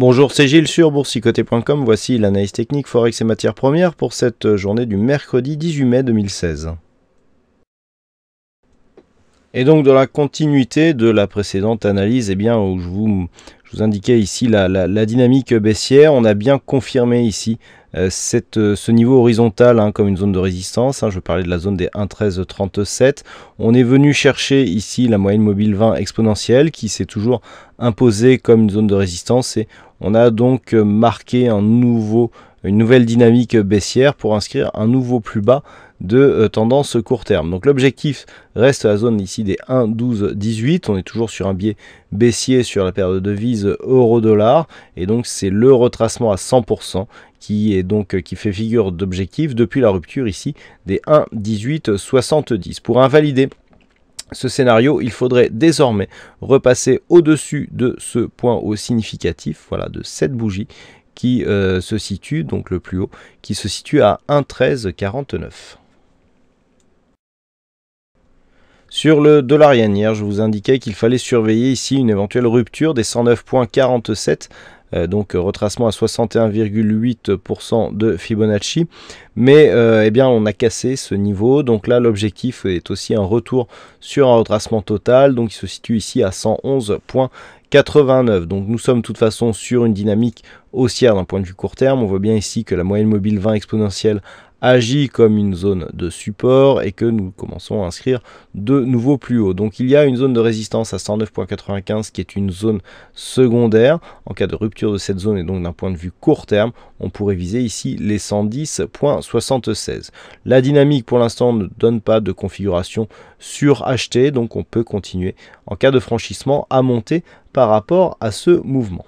Bonjour, c'est Gilles sur boursicoté.com. Voici l'analyse technique Forex et matières premières pour cette journée du mercredi 18 mai 2016. Et donc dans la continuité de la précédente analyse, eh bien, où je vous, indiquais ici la, dynamique baissière, on a bien confirmé ici euh, cette, euh, ce niveau horizontal hein, comme une zone de résistance. Hein, je parlais de la zone des 1,1337. On est venu chercher ici la moyenne mobile 20 exponentielle qui s'est toujours imposée comme une zone de résistance et on a donc euh, marqué un nouveau, une nouvelle dynamique baissière pour inscrire un nouveau plus bas de euh, tendance court terme. Donc l'objectif reste la zone ici des 1,12,18 18. On est toujours sur un biais baissier sur la paire de devises euro-dollar. Et donc c'est le retracement à 100% qui est donc euh, qui fait figure d'objectif depuis la rupture ici des 1,18,70 Pour invalider ce scénario, il faudrait désormais repasser au-dessus de ce point haut significatif, voilà, de cette bougie qui euh, se situe, donc le plus haut, qui se situe à 1,1349. Sur le dollar hier, je vous indiquais qu'il fallait surveiller ici une éventuelle rupture des 109.47 euh, donc euh, retracement à 61,8% de Fibonacci. Mais euh, eh bien, on a cassé ce niveau. Donc là, l'objectif est aussi un retour sur un retracement total. Donc il se situe ici à 111,89. Donc nous sommes de toute façon sur une dynamique haussière d'un point de vue court terme. On voit bien ici que la moyenne mobile 20 exponentielle agit comme une zone de support et que nous commençons à inscrire de nouveau plus haut. Donc il y a une zone de résistance à 109.95 qui est une zone secondaire. En cas de rupture de cette zone et donc d'un point de vue court terme, on pourrait viser ici les 110.76. La dynamique pour l'instant ne donne pas de configuration sur achetée, donc on peut continuer en cas de franchissement à monter par rapport à ce mouvement.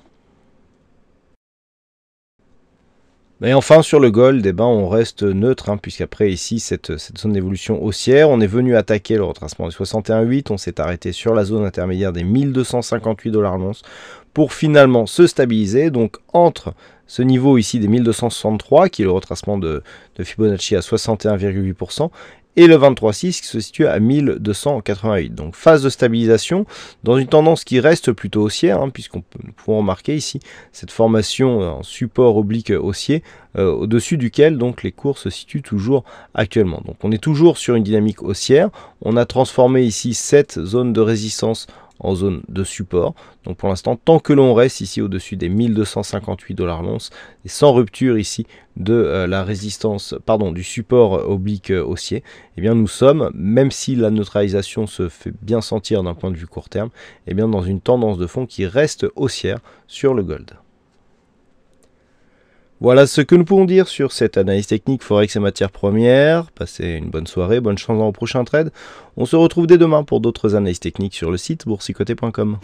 Et enfin, sur le gold, eh ben, on reste neutre, hein, puisqu'après, ici, cette, zone d'évolution haussière, on est venu attaquer le retracement des 61,8, on s'est arrêté sur la zone intermédiaire des 1258 dollars l'once, pour finalement se stabiliser, donc entre ce niveau ici des 1263, qui est le retracement de, Fibonacci à 61,8%, et le 23,6 qui se situe à 1288. Donc phase de stabilisation dans une tendance qui reste plutôt haussière, hein, puisqu'on peut, remarquer ici cette formation euh, en support oblique haussier euh, au-dessus duquel donc les cours se situent toujours actuellement. Donc on est toujours sur une dynamique haussière. On a transformé ici cette zone de résistance en zone de support. Donc pour l'instant, tant que l'on reste ici au-dessus des 1258 dollars l'once, et sans rupture ici de euh, la résistance, pardon, du support euh, oblique euh, haussier, eh bien nous sommes, même si la neutralisation se fait bien sentir d'un point de vue court terme, et eh bien dans une tendance de fond qui reste haussière sur le gold. Voilà ce que nous pouvons dire sur cette analyse technique Forex et matières premières. Passez une bonne soirée, bonne chance dans vos prochains trades. On se retrouve dès demain pour d'autres analyses techniques sur le site boursicoté.com.